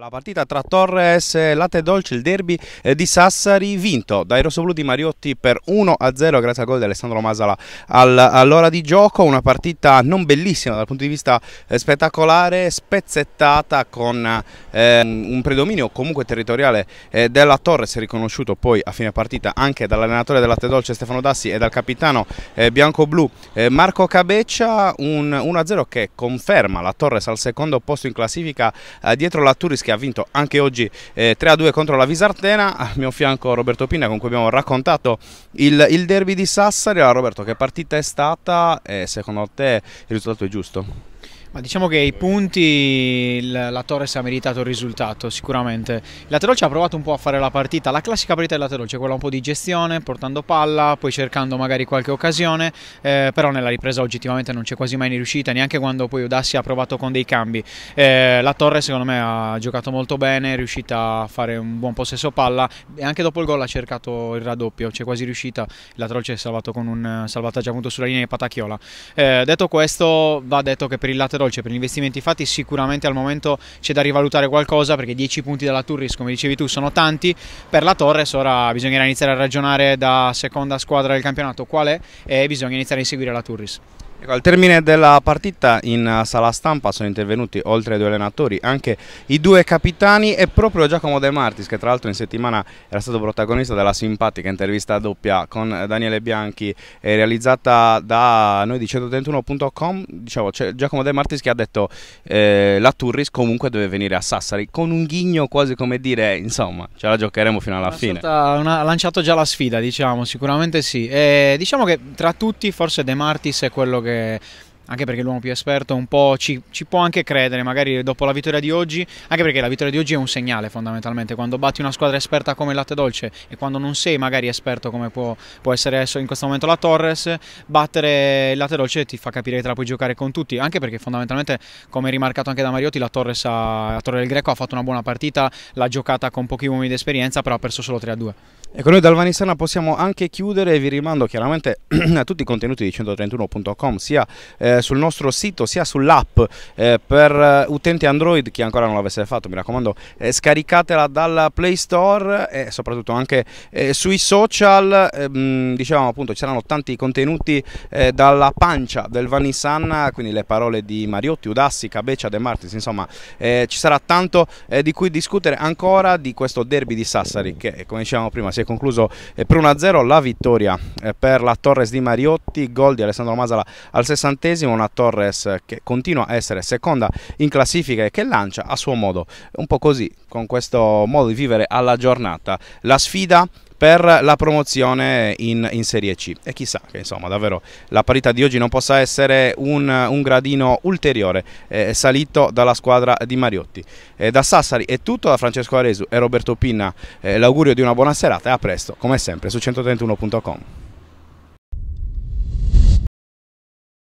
La partita tra Torres e Latte Dolce, il derby eh, di Sassari vinto dai rossoblù di Mariotti per 1-0 grazie al gol di Alessandro Masala all'ora di gioco, una partita non bellissima dal punto di vista eh, spettacolare, spezzettata con ehm, un predominio comunque territoriale eh, della Torres riconosciuto poi a fine partita anche dall'allenatore del Latte Dolce Stefano Dassi e dal capitano bianco-blu Marco Cabeccia, un 1-0 che conferma la Torres al secondo posto in classifica dietro la Turis che che ha vinto anche oggi eh, 3-2 contro la Visartena. Al mio fianco Roberto Pina con cui abbiamo raccontato il, il derby di Sassari. Allora Roberto, che partita è stata e secondo te il risultato è giusto? Ma diciamo che i punti la, la Torres ha meritato il risultato sicuramente. Il Laterolce ha provato un po' a fare la partita, la classica partita del Laterolce, cioè quella un po' di gestione, portando palla, poi cercando magari qualche occasione, eh, però nella ripresa oggettivamente non c'è quasi mai riuscita, neanche quando poi Udassi ha provato con dei cambi. Eh, la Torres secondo me ha giocato molto bene, è riuscita a fare un buon possesso palla e anche dopo il gol ha cercato il raddoppio, c'è quasi riuscita, il Laterolce è salvato con un salvataggio appunto sulla linea di Patacchiola. Eh, detto questo va detto che per il Laterolce Dolce per gli investimenti fatti sicuramente al momento c'è da rivalutare qualcosa perché 10 punti dalla Turris come dicevi tu sono tanti, per la Torres ora bisognerà iniziare a ragionare da seconda squadra del campionato qual è e eh, bisogna iniziare a inseguire la Turris. Ecco, al termine della partita in eh, sala stampa sono intervenuti oltre ai due allenatori anche i due capitani e proprio Giacomo De Martis che tra l'altro in settimana era stato protagonista della simpatica intervista doppia con Daniele Bianchi eh, realizzata da noi di 131.com dicevo Giacomo De Martis che ha detto eh, la Turris comunque deve venire a Sassari con un ghigno quasi come dire insomma ce la giocheremo fino alla fine ha lanciato già la sfida diciamo sicuramente sì e, diciamo che tra tutti forse De Martis è quello che 呃。anche perché l'uomo più esperto un po' ci, ci, può anche credere, magari dopo la vittoria di oggi, anche perché la vittoria di oggi è un segnale fondamentalmente, quando batti una squadra esperta come il Latte Dolce e quando non sei magari esperto come può, può essere adesso in questo momento la Torres, battere il Latte Dolce ti fa capire che te la puoi giocare con tutti, anche perché fondamentalmente come rimarcato anche da Mariotti la Torres a, la Torre del Greco ha fatto una buona partita, l'ha giocata con pochi uomini di esperienza però ha perso solo 3-2. E con noi dal Vanissana possiamo anche chiudere, vi rimando chiaramente a tutti i contenuti di 131.com, sia eh, sul nostro sito sia sull'app eh, per eh, utenti Android chi ancora non l'avesse fatto mi raccomando eh, scaricatela dalla Play Store e soprattutto anche sui social dicevamo appunto ci saranno tanti contenuti dalla pancia del Vanissan quindi le parole di Mariotti, Udassi, Cabeccia, De Martis insomma ci sarà tanto di cui discutere ancora di questo derby di Sassari che come dicevamo prima si è concluso per 1-0 la vittoria per la Torres di Mariotti, gol di Alessandro Masala al sessantesimo una Torres che continua a essere seconda in classifica e che lancia a suo modo, un po' così, con questo modo di vivere alla giornata, la sfida per la promozione in, in, Serie C e chissà che insomma davvero la parità di oggi non possa essere un, un gradino ulteriore eh, salito dalla squadra di Mariotti. Eh, da Sassari è tutto, da Francesco Aresu e Roberto Pinna eh, l'augurio di una buona serata e a presto come sempre su 131.com.